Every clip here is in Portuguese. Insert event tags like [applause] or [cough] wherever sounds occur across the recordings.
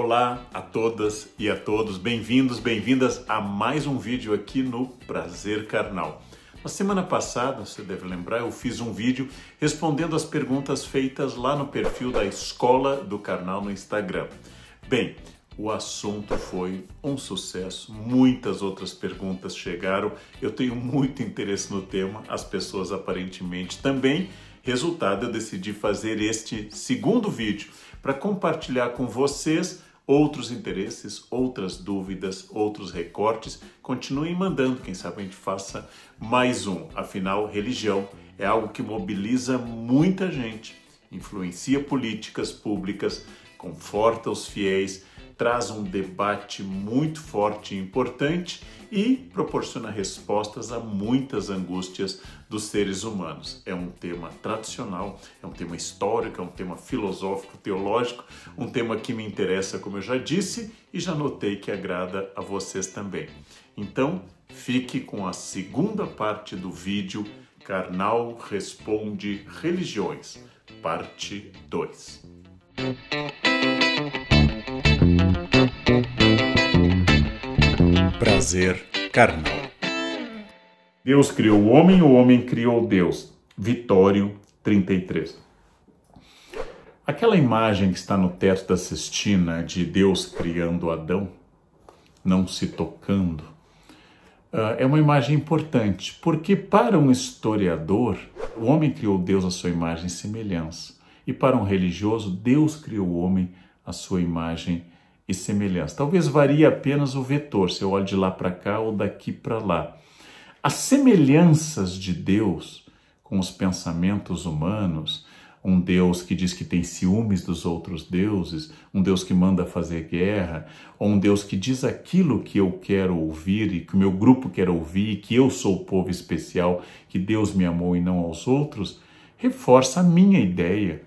Olá a todas e a todos, bem-vindos, bem-vindas a mais um vídeo aqui no Prazer Carnal. Na semana passada, você deve lembrar, eu fiz um vídeo respondendo as perguntas feitas lá no perfil da Escola do Carnal no Instagram. Bem, o assunto foi um sucesso, muitas outras perguntas chegaram, eu tenho muito interesse no tema, as pessoas aparentemente também. Resultado, eu decidi fazer este segundo vídeo para compartilhar com vocês outros interesses, outras dúvidas, outros recortes. Continuem mandando, quem sabe a gente faça mais um. Afinal, religião é algo que mobiliza muita gente, influencia políticas públicas, conforta os fiéis, traz um debate muito forte e importante e proporciona respostas a muitas angústias dos seres humanos. É um tema tradicional, é um tema histórico, é um tema filosófico, teológico, um tema que me interessa, como eu já disse, e já notei que agrada a vocês também. Então, fique com a segunda parte do vídeo Carnal responde religiões, parte 2. Prazer carnal. Deus criou o homem, o homem criou Deus. Vitório 33. Aquela imagem que está no teto da Sistina de Deus criando Adão, não se tocando, ah, é uma imagem importante, porque para um historiador, o homem criou Deus à sua imagem e semelhança, e para um religioso, Deus criou o homem à sua imagem e e semelhança. Talvez varie apenas o vetor, se eu olho de lá para cá ou daqui para lá. As semelhanças de Deus com os pensamentos humanos, um Deus que diz que tem ciúmes dos outros deuses, um Deus que manda fazer guerra, ou um Deus que diz aquilo que eu quero ouvir e que o meu grupo quer ouvir, que eu sou o povo especial, que Deus me amou e não aos outros, reforça a minha ideia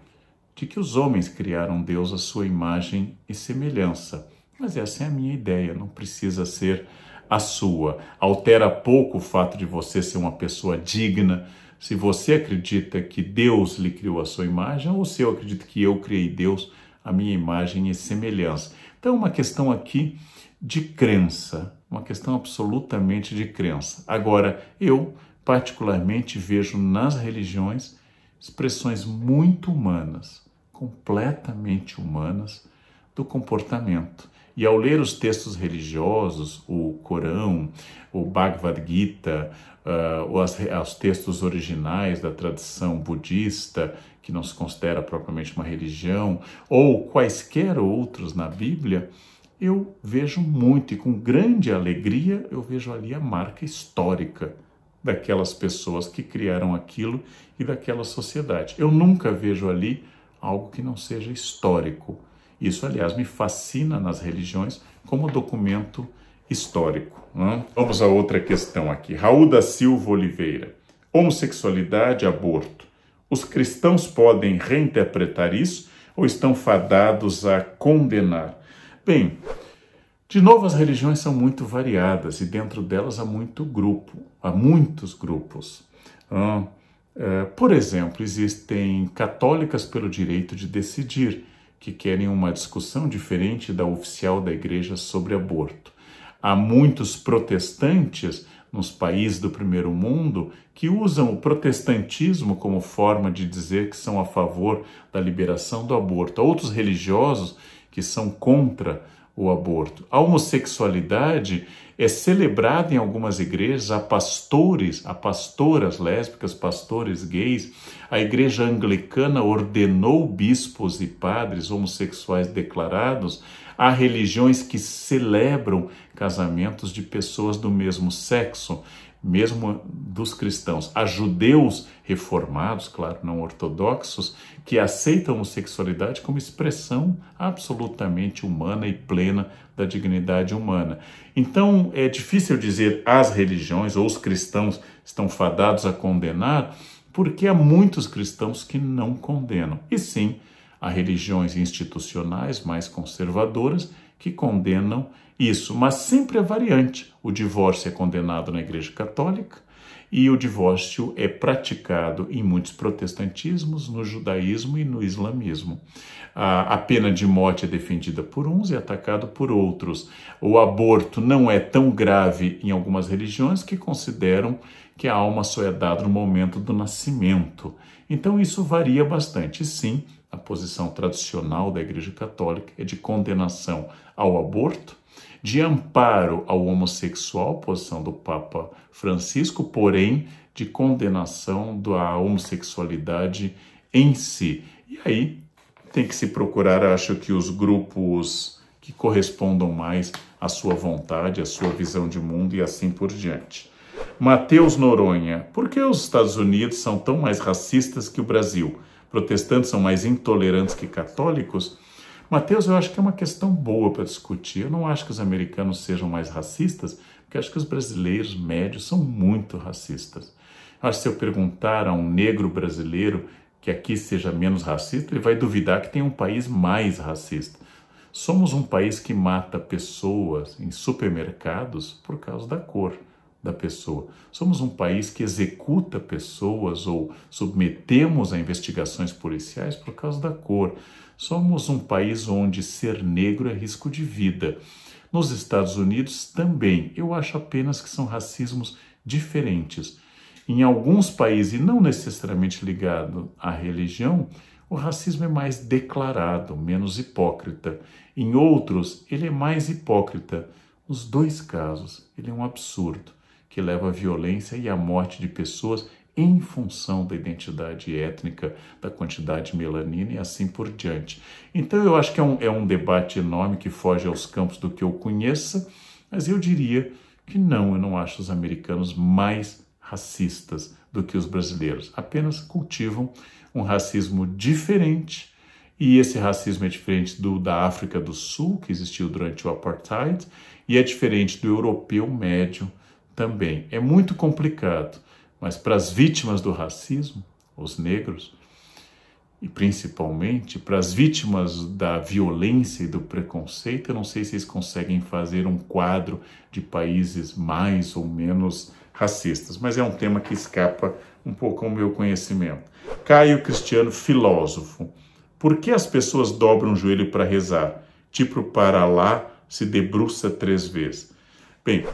de que os homens criaram Deus à sua imagem e semelhança. Mas essa é a minha ideia, não precisa ser a sua. Altera pouco o fato de você ser uma pessoa digna. Se você acredita que Deus lhe criou a sua imagem, ou se eu acredito que eu criei Deus, a minha imagem e semelhança. Então, uma questão aqui de crença, uma questão absolutamente de crença. Agora, eu particularmente vejo nas religiões expressões muito humanas, completamente humanas do comportamento. E ao ler os textos religiosos, o Corão, o Bhagavad Gita, uh, ah, os, os textos originais da tradição budista, que não se considera propriamente uma religião, ou quaisquer outros na Bíblia, eu vejo muito e com grande alegria eu vejo ali a marca histórica daquelas pessoas que criaram aquilo e daquela sociedade. Eu nunca vejo ali algo que não seja histórico. Isso, aliás, me fascina nas religiões como documento histórico. Né? Vamos a outra questão aqui. Raul da Silva Oliveira. Homossexualidade, aborto. Os cristãos podem reinterpretar isso ou estão fadados a condenar? Bem, de novo, as religiões são muito variadas e dentro delas há muito grupo, há muitos grupos. Ah, eh, por exemplo, existem católicas pelo direito de decidir, que querem uma discussão diferente da oficial da igreja sobre aborto. Há muitos protestantes nos países do primeiro mundo que usam o protestantismo como forma de dizer que são a favor da liberação do aborto. Há outros religiosos que são contra o aborto. A homossexualidade é celebrada em algumas igrejas, há pastores, há pastoras lésbicas, pastores gays. A igreja anglicana ordenou bispos e padres homossexuais declarados. Há religiões que celebram casamentos de pessoas do mesmo sexo mesmo dos cristãos, a judeus reformados, claro, não ortodoxos, que aceitam a homossexualidade como expressão absolutamente humana e plena da dignidade humana. Então, é difícil dizer as religiões ou os cristãos estão fadados a condenar, porque há muitos cristãos que não condenam. E sim, há religiões institucionais mais conservadoras que condenam isso, mas sempre é variante. O divórcio é condenado na Igreja Católica e o divórcio é praticado em muitos protestantismos, no judaísmo e no islamismo. A, a pena de morte é defendida por uns e atacada por outros. O aborto não é tão grave em algumas religiões que consideram que a alma só é dada no momento do nascimento. Então isso varia bastante. Sim, a posição tradicional da Igreja Católica é de condenação ao aborto, de amparo ao homossexual, posição do Papa Francisco, porém de condenação da homossexualidade em si. E aí tem que se procurar, acho que os grupos que correspondam mais à sua vontade, à sua visão de mundo e assim por diante. Mateus Noronha, por que os Estados Unidos são tão mais racistas que o Brasil? protestantes são mais intolerantes que católicos. Mateus, eu acho que é uma questão boa para discutir. Eu não acho que os americanos sejam mais racistas, porque acho que os brasileiros médios são muito racistas. Eu acho que se eu perguntar a um negro brasileiro que aqui seja menos racista, ele vai duvidar que tem um país mais racista. Somos um país que mata pessoas em supermercados por causa da cor da pessoa. Somos um país que executa pessoas ou submetemos a investigações policiais por causa da cor. Somos um país onde ser negro é risco de vida. Nos Estados Unidos também. Eu acho apenas que são racismos diferentes. Em alguns países, e não necessariamente ligado à religião, o racismo é mais declarado, menos hipócrita. Em outros, ele é mais hipócrita. Nos dois casos, ele é um absurdo que leva à violência e à morte de pessoas em função da identidade étnica, da quantidade de melanina e assim por diante. Então, eu acho que é um, é um debate enorme que foge aos campos do que eu conheça, mas eu diria que não, eu não acho os americanos mais racistas do que os brasileiros. Apenas cultivam um racismo diferente. E esse racismo é diferente do da África do Sul, que existiu durante o apartheid, e é diferente do europeu médio, também. É muito complicado, mas para as vítimas do racismo, os negros, e principalmente para as vítimas da violência e do preconceito, eu não sei se eles conseguem fazer um quadro de países mais ou menos racistas, mas é um tema que escapa um pouco ao meu conhecimento. Caio Cristiano, filósofo. Por que as pessoas dobram o joelho para rezar? Tipo para lá, se debruça três vezes. Bem,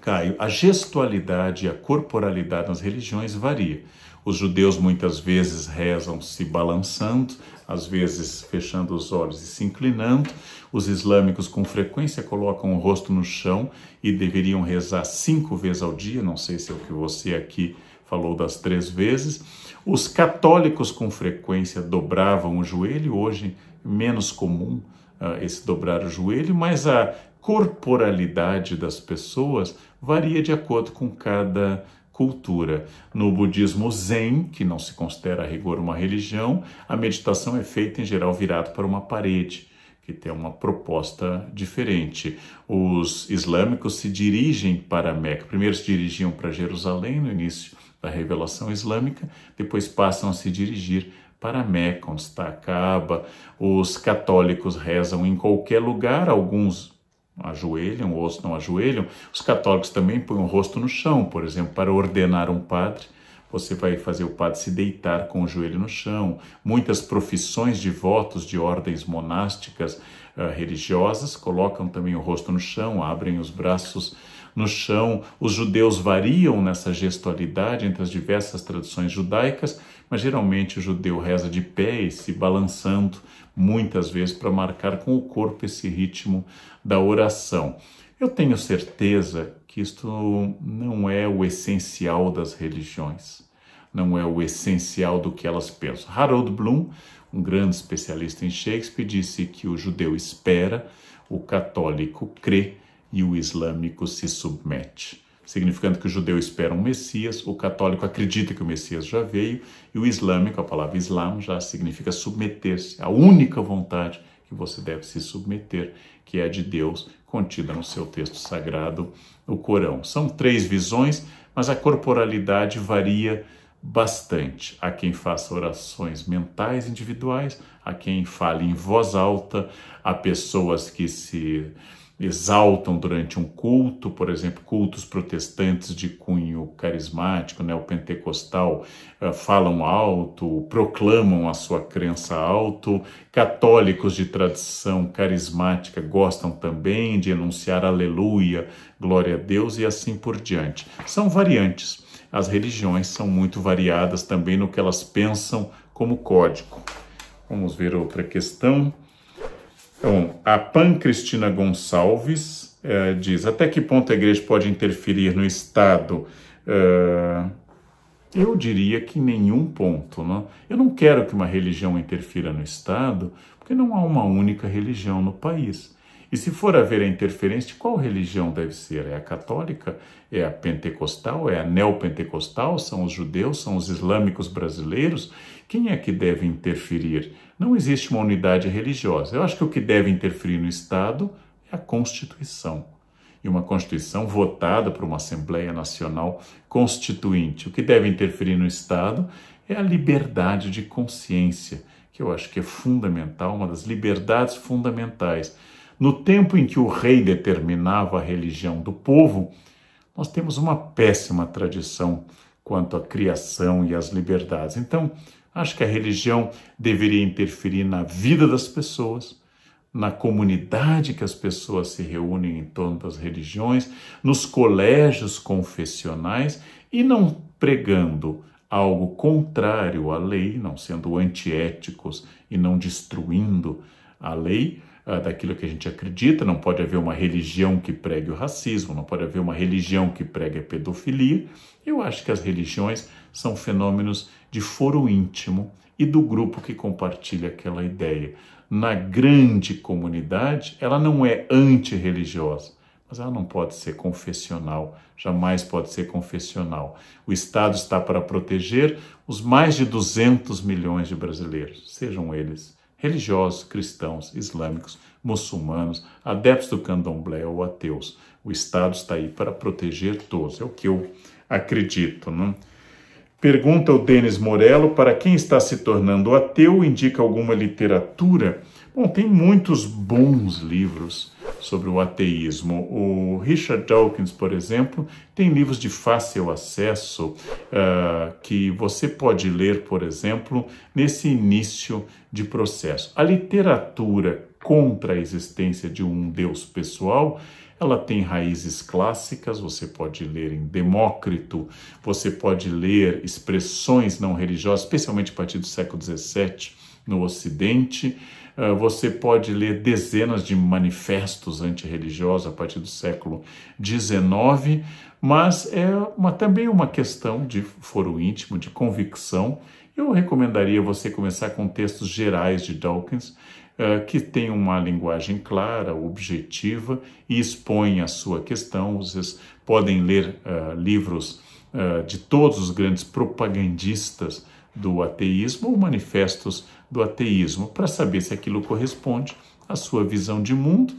Caio, a gestualidade e a corporalidade nas religiões varia. Os judeus muitas vezes rezam se balançando, às vezes fechando os olhos e se inclinando. Os islâmicos com frequência colocam o rosto no chão e deveriam rezar cinco vezes ao dia. Não sei se é o que você aqui falou das três vezes. Os católicos com frequência dobravam o joelho, hoje menos comum uh, esse dobrar o joelho, mas a corporalidade das pessoas varia de acordo com cada cultura. No budismo zen, que não se considera a rigor uma religião, a meditação é feita em geral virado para uma parede, que tem uma proposta diferente. Os islâmicos se dirigem para Meca. Primeiro se dirigiam para Jerusalém no início da revelação islâmica, depois passam a se dirigir para Meca, onde está a Kaaba. Os católicos rezam em qualquer lugar, alguns ajoelham ou não ajoelham. Os católicos também põem o rosto no chão, por exemplo, para ordenar um padre. Você vai fazer o padre se deitar com o joelho no chão. Muitas profissões de votos de ordens monásticas uh, religiosas colocam também o rosto no chão, abrem os braços no chão. Os judeus variam nessa gestualidade entre as diversas tradições judaicas, mas geralmente o judeu reza de pé e se balançando muitas vezes para marcar com o corpo esse ritmo da oração. Eu tenho certeza que isto não é o essencial das religiões, não é o essencial do que elas pensam. Harold Bloom, um grande especialista em Shakespeare, disse que o judeu espera, o católico crê e o islâmico se submete significando que o judeu espera um Messias, o católico acredita que o Messias já veio, e o islâmico, a palavra islam, já significa submeter-se, a única vontade que você deve se submeter, que é a de Deus, contida no seu texto sagrado, o Corão. São três visões, mas a corporalidade varia bastante. Há quem faça orações mentais individuais, há quem fale em voz alta, há pessoas que se exaltam durante um culto, por exemplo, cultos protestantes de cunho carismático, né, o pentecostal, uh, falam alto, proclamam a sua crença alto, católicos de tradição carismática gostam também de enunciar aleluia, glória a Deus e assim por diante. São variantes. As religiões são muito variadas também no que elas pensam como código. Vamos ver outra questão. Então, a Pan Cristina Gonçalves eh, diz: até que ponto a igreja pode interferir no Estado? Eh, eu diria que nenhum ponto. Não? Né? Eu não quero que uma religião interfira no Estado, porque não há uma única religião no país. E se for haver a interferência, de qual religião deve ser? É a católica? É a pentecostal? É a neopentecostal? São os judeus? São os islâmicos brasileiros? Quem é que deve interferir? Não existe uma unidade religiosa. Eu acho que o que deve interferir no Estado é a Constituição. E uma Constituição votada por uma Assembleia Nacional Constituinte. O que deve interferir no Estado é a liberdade de consciência, que eu acho que é fundamental, uma das liberdades fundamentais. No tempo em que o rei determinava a religião do povo, nós temos uma péssima tradição quanto à criação e às liberdades. Então, Acho que a religião deveria interferir na vida das pessoas, na comunidade que as pessoas se reúnem em torno das religiões, nos colégios confessionais e não pregando algo contrário à lei, não sendo antiéticos e não destruindo a lei uh, daquilo que a gente acredita. Não pode haver uma religião que pregue o racismo, não pode haver uma religião que pregue a pedofilia. Eu acho que as religiões são fenômenos de foro íntimo e do grupo que compartilha aquela ideia. Na grande comunidade, ela não é antirreligiosa, mas ela não pode ser confessional, jamais pode ser confessional. O Estado está para proteger os mais de 200 milhões de brasileiros, sejam eles religiosos, cristãos, islâmicos, muçulmanos, adeptos do candomblé ou ateus. O Estado está aí para proteger todos, é o que eu acredito. Né? Pergunta o Denis Morello para quem está se tornando ateu, indica alguma literatura? Bom, tem muitos bons livros sobre o ateísmo. O Richard Dawkins, por exemplo, tem livros de fácil acesso uh, que você pode ler, por exemplo, nesse início de processo. A literatura contra a existência de um Deus pessoal ela tem raízes clássicas, você pode ler em Demócrito, você pode ler expressões não religiosas, especialmente a partir do século XVII no Ocidente. Ah, você pode ler dezenas de manifestos antirreligiosos a partir do século XIX, mas é uma, também uma questão de foro íntimo, de convicção. Eu recomendaria você começar com textos gerais de Dawkins eh, que tem uma linguagem clara, objetiva e expõe a sua questão. Vocês podem ler uh, livros uh, de todos os grandes propagandistas do ateísmo ou manifestos do ateísmo para saber se aquilo corresponde à sua visão de mundo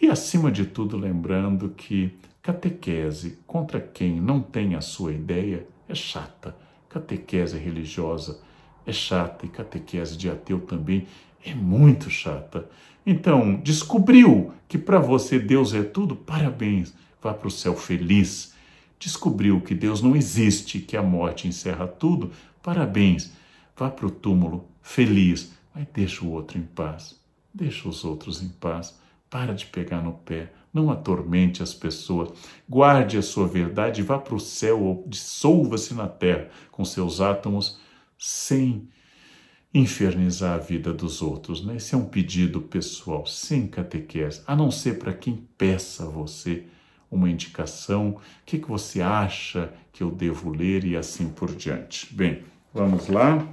e, acima de tudo, lembrando que catequese contra quem não tem a sua ideia é chata. Catequese religiosa é chata e catequese de ateu também é muito chata. Então, descobriu que para você Deus é tudo, parabéns, vá para o céu feliz. Descobriu que Deus não existe, que a morte encerra tudo, parabéns, vá para o túmulo feliz, mas deixa o outro em paz, deixa os outros em paz, para de pegar no pé, não atormente as pessoas, guarde a sua verdade, vá para o céu, dissolva-se na terra com seus átomos sem infernizar a vida dos outros. Né? Esse é um pedido pessoal, sem catequese, a não ser para quem peça a você uma indicação, o que, que você acha que eu devo ler e assim por diante. Bem, vamos lá.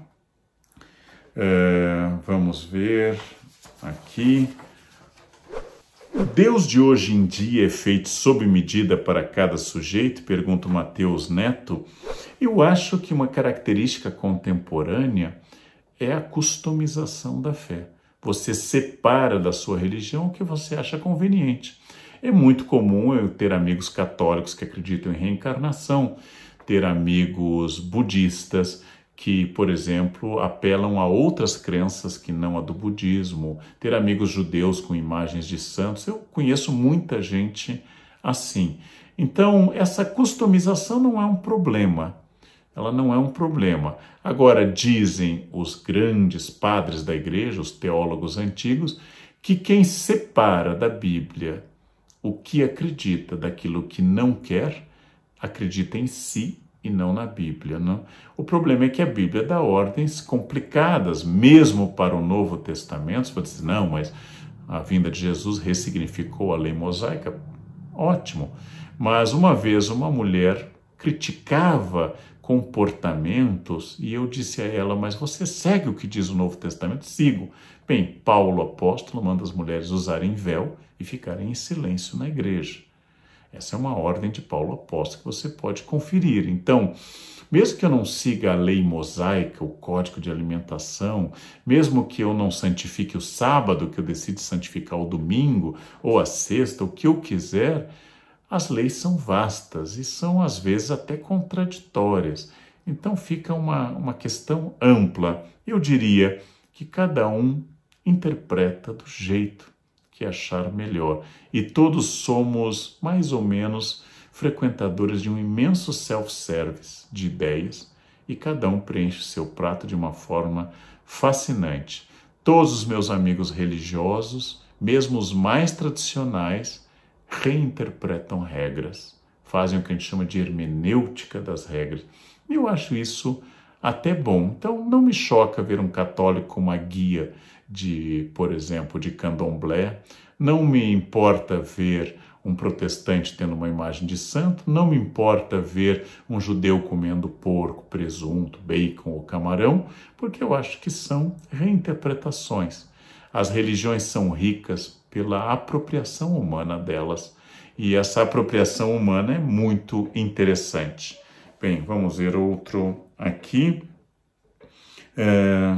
É, vamos ver aqui. O Deus de hoje em dia é feito sob medida para cada sujeito? Pergunta o Mateus Neto. Eu acho que uma característica contemporânea é a customização da fé. Você separa da sua religião o que você acha conveniente. É muito comum eu ter amigos católicos que acreditam em reencarnação, ter amigos budistas que, por exemplo, apelam a outras crenças que não a do budismo, ter amigos judeus com imagens de santos. Eu conheço muita gente assim. Então, essa customização não é um problema ela não é um problema. Agora, dizem os grandes padres da igreja, os teólogos antigos, que quem separa da Bíblia o que acredita daquilo que não quer, acredita em si e não na Bíblia. Não? Né? O problema é que a Bíblia dá ordens complicadas, mesmo para o Novo Testamento. Você pode dizer, não, mas a vinda de Jesus ressignificou a lei mosaica. Ótimo. Mas uma vez uma mulher criticava comportamentos, e eu disse a ela: Mas você segue o que diz o Novo Testamento? Sigo. Bem, Paulo, apóstolo, manda as mulheres usarem véu e ficarem em silêncio na igreja. Essa é uma ordem de Paulo apóstolo que você pode conferir. Então, mesmo que eu não siga a lei mosaica, o código de alimentação, mesmo que eu não santifique o sábado, que eu decida santificar o domingo ou a sexta, o que eu quiser, as leis são vastas e são às vezes até contraditórias. Então fica uma, uma questão ampla. Eu diria que cada um interpreta do jeito que achar melhor. E todos somos mais ou menos frequentadores de um imenso self-service de ideias e cada um preenche seu prato de uma forma fascinante. Todos os meus amigos religiosos, mesmo os mais tradicionais, reinterpretam regras, fazem o que a gente chama de hermenêutica das regras. E eu acho isso até bom. Então não me choca ver um católico com uma guia de, por exemplo, de candomblé, não me importa ver um protestante tendo uma imagem de santo, não me importa ver um judeu comendo porco, presunto, bacon ou camarão, porque eu acho que são reinterpretações. As religiões são ricas pela apropriação humana delas. E essa apropriação humana é muito interessante. Bem, vamos ver outro aqui. É...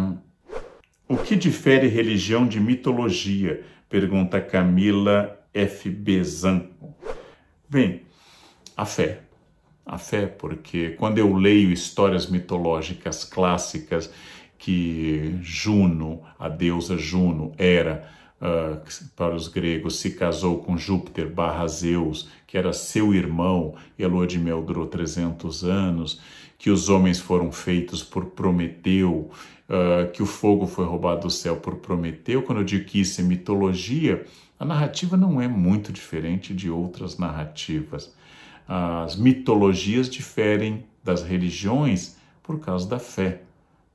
O que difere religião de mitologia? Pergunta Camila F. Bezanco. Bem, a fé. A fé, porque quando eu leio histórias mitológicas clássicas que Juno, a deusa Juno, era uh, para os gregos, se casou com Júpiter barra Zeus, que era seu irmão, e a lua de mel durou 300 anos, que os homens foram feitos por Prometeu, uh, que o fogo foi roubado do céu por Prometeu. Quando eu digo que isso é mitologia, a narrativa não é muito diferente de outras narrativas. As mitologias diferem das religiões por causa da fé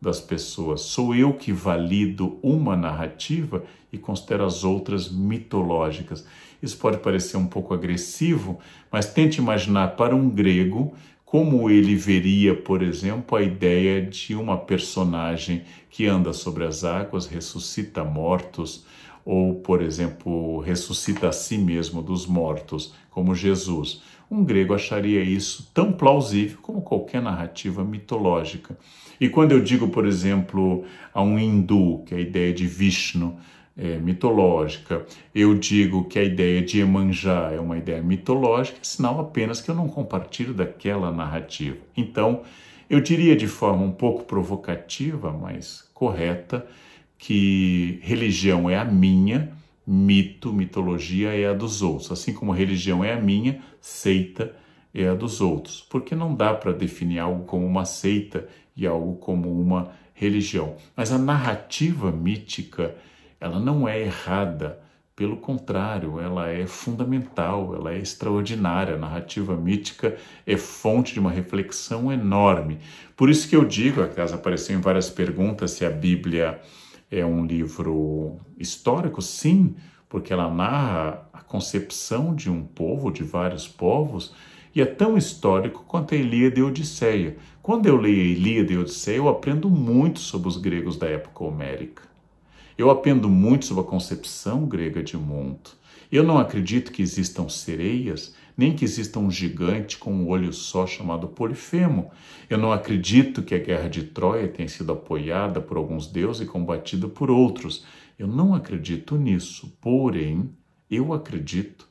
das pessoas. Sou eu que valido uma narrativa e considero as outras mitológicas. Isso pode parecer um pouco agressivo, mas tente imaginar para um grego como ele veria, por exemplo, a ideia de uma personagem que anda sobre as águas, ressuscita mortos, ou, por exemplo, ressuscita a si mesmo dos mortos, como Jesus um grego acharia isso tão plausível como qualquer narrativa mitológica. E quando eu digo, por exemplo, a um hindu que é a ideia de Vishnu é mitológica, eu digo que a ideia de Emanjá é uma ideia mitológica, é sinal apenas que eu não compartilho daquela narrativa. Então, eu diria de forma um pouco provocativa, mas correta, que religião é a minha Mito, mitologia é a dos outros, assim como religião é a minha, seita é a dos outros, porque não dá para definir algo como uma seita e algo como uma religião. Mas a narrativa mítica, ela não é errada, pelo contrário, ela é fundamental, ela é extraordinária. A narrativa mítica é fonte de uma reflexão enorme. Por isso que eu digo, acaso apareceu em várias perguntas se a Bíblia é um livro histórico, sim, porque ela narra a concepção de um povo, de vários povos, e é tão histórico quanto a Ilíada e a Odisseia. Quando eu leio a Ilíada e a Odisseia, eu aprendo muito sobre os gregos da época homérica. Eu aprendo muito sobre a concepção grega de mundo. Eu não acredito que existam sereias, nem que exista um gigante com um olho só chamado Polifemo. Eu não acredito que a guerra de Troia tenha sido apoiada por alguns deuses e combatida por outros. Eu não acredito nisso. Porém, eu acredito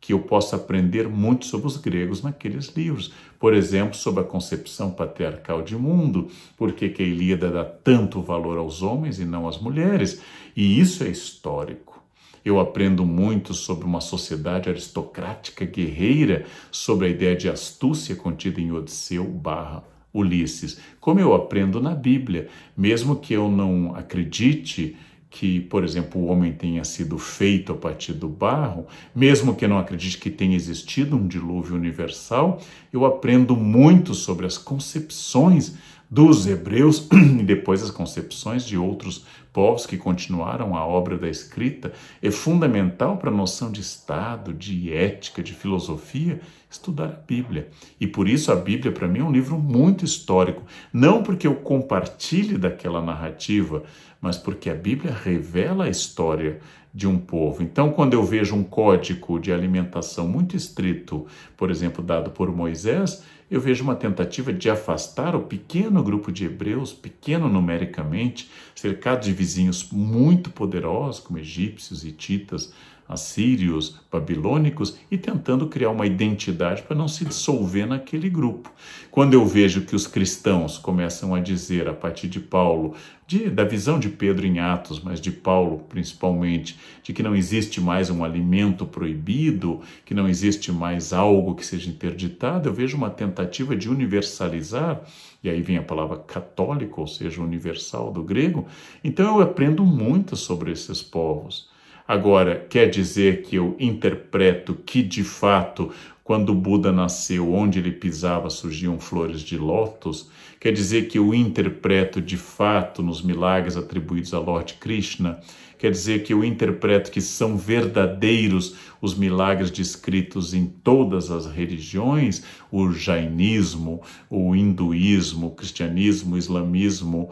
que eu possa aprender muito sobre os gregos naqueles livros. Por exemplo, sobre a concepção patriarcal de mundo, por que a Ilíada dá tanto valor aos homens e não às mulheres. E isso é histórico. Eu aprendo muito sobre uma sociedade aristocrática guerreira, sobre a ideia de astúcia contida em Odisseu barra Ulisses. Como eu aprendo na Bíblia, mesmo que eu não acredite que, por exemplo, o homem tenha sido feito a partir do barro, mesmo que não acredite que tenha existido um dilúvio universal, eu aprendo muito sobre as concepções dos hebreus [clears throat] e depois as concepções de outros povos que continuaram a obra da escrita, é fundamental para a noção de Estado, de ética, de filosofia, estudar a Bíblia. E por isso a Bíblia, para mim, é um livro muito histórico. Não porque eu compartilhe daquela narrativa, mas porque a Bíblia revela a história de um povo. Então, quando eu vejo um código de alimentação muito estrito, por exemplo, dado por Moisés, eu vejo uma tentativa de afastar o pequeno grupo de hebreus, pequeno numericamente, cercado de vizinhos muito poderosos, como egípcios, hititas, assírios, babilônicos e tentando criar uma identidade para não se dissolver naquele grupo. Quando eu vejo que os cristãos começam a dizer, a partir de Paulo, de, da visão de Pedro em Atos, mas de Paulo principalmente, de que não existe mais um alimento proibido, que não existe mais algo que seja interditado, eu vejo uma tentativa de universalizar, e aí vem a palavra católico, ou seja, universal do grego. Então eu aprendo muito sobre esses povos. Agora, quer dizer que eu interpreto que de fato, quando Buda nasceu, onde ele pisava surgiam flores de lótus? Quer dizer que eu interpreto de fato nos milagres atribuídos a Lord Krishna? Quer dizer que eu interpreto que são verdadeiros os milagres descritos em todas as religiões, o jainismo, o hinduísmo, o cristianismo, o islamismo?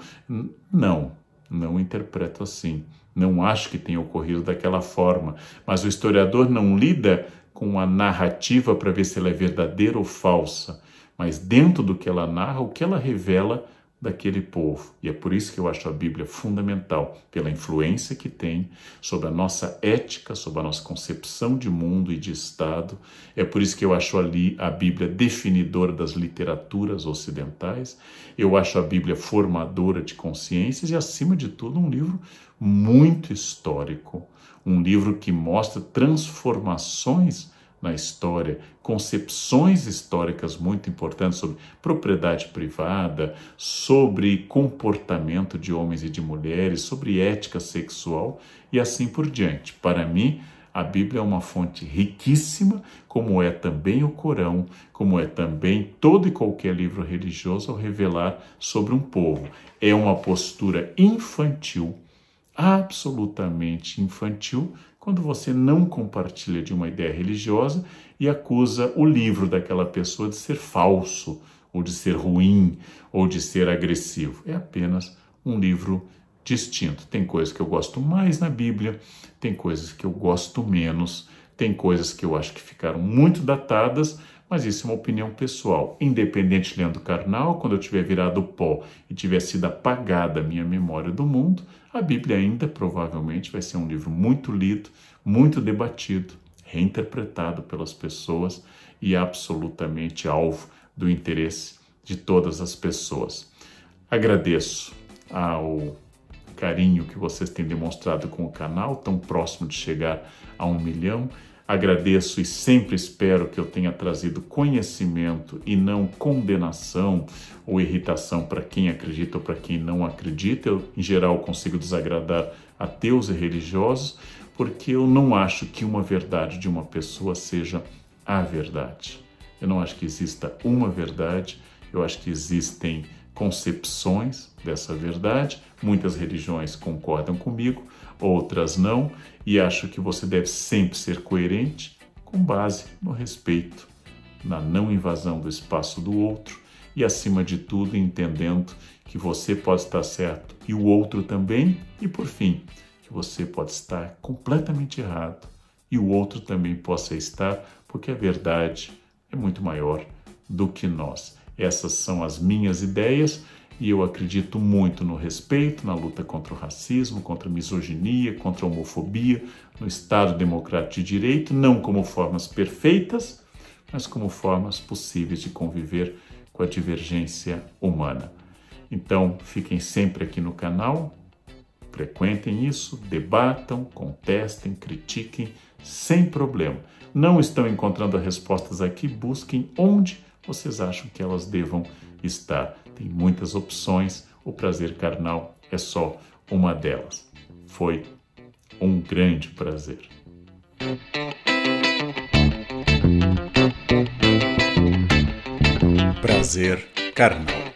Não, não interpreto assim. Não acho que tenha ocorrido daquela forma, mas o historiador não lida com a narrativa para ver se ela é verdadeira ou falsa, mas dentro do que ela narra, o que ela revela daquele povo. E é por isso que eu acho a Bíblia fundamental, pela influência que tem sobre a nossa ética, sobre a nossa concepção de mundo e de Estado. É por isso que eu acho ali a Bíblia definidora das literaturas ocidentais. Eu acho a Bíblia formadora de consciências e, acima de tudo, um livro muito histórico, um livro que mostra transformações na história, concepções históricas muito importantes sobre propriedade privada, sobre comportamento de homens e de mulheres, sobre ética sexual e assim por diante. Para mim, a Bíblia é uma fonte riquíssima, como é também o Corão, como é também todo e qualquer livro religioso ao revelar sobre um povo. É uma postura infantil, absolutamente infantil, quando você não compartilha de uma ideia religiosa e acusa o livro daquela pessoa de ser falso, ou de ser ruim, ou de ser agressivo. É apenas um livro distinto. Tem coisas que eu gosto mais na Bíblia, tem coisas que eu gosto menos, tem coisas que eu acho que ficaram muito datadas, mas isso é uma opinião pessoal. Independente de Leandro Carnal, quando eu tiver virado pó e tiver sido apagada a minha memória do mundo, a Bíblia ainda provavelmente vai ser um livro muito lido, muito debatido, reinterpretado pelas pessoas e absolutamente alvo do interesse de todas as pessoas. Agradeço ao carinho que vocês têm demonstrado com o canal, tão próximo de chegar a um milhão. Agradeço e sempre espero que eu tenha trazido conhecimento e não condenação ou irritação para quem acredita ou para quem não acredita. Eu, em geral, consigo desagradar ateus e religiosos, porque eu não acho que uma verdade de uma pessoa seja a verdade. Eu não acho que exista uma verdade, eu acho que existem concepções dessa verdade. Muitas religiões concordam comigo, outras não, e acho que você deve sempre ser coerente com base no respeito, na não invasão do espaço do outro e, acima de tudo, entendendo que você pode estar certo e o outro também, e por fim, que você pode estar completamente errado e o outro também possa estar, porque a verdade é muito maior do que nós. Essas são as minhas ideias. E eu acredito muito no respeito, na luta contra o racismo, contra a misoginia, contra a homofobia, no Estado democrático de direito, não como formas perfeitas, mas como formas possíveis de conviver com a divergência humana. Então, fiquem sempre aqui no canal, frequentem isso, debatam, contestem, critiquem sem problema. Não estão encontrando respostas aqui, busquem onde vocês acham que elas devam estar tem muitas opções, o prazer carnal é só uma delas. Foi um grande prazer. Prazer carnal.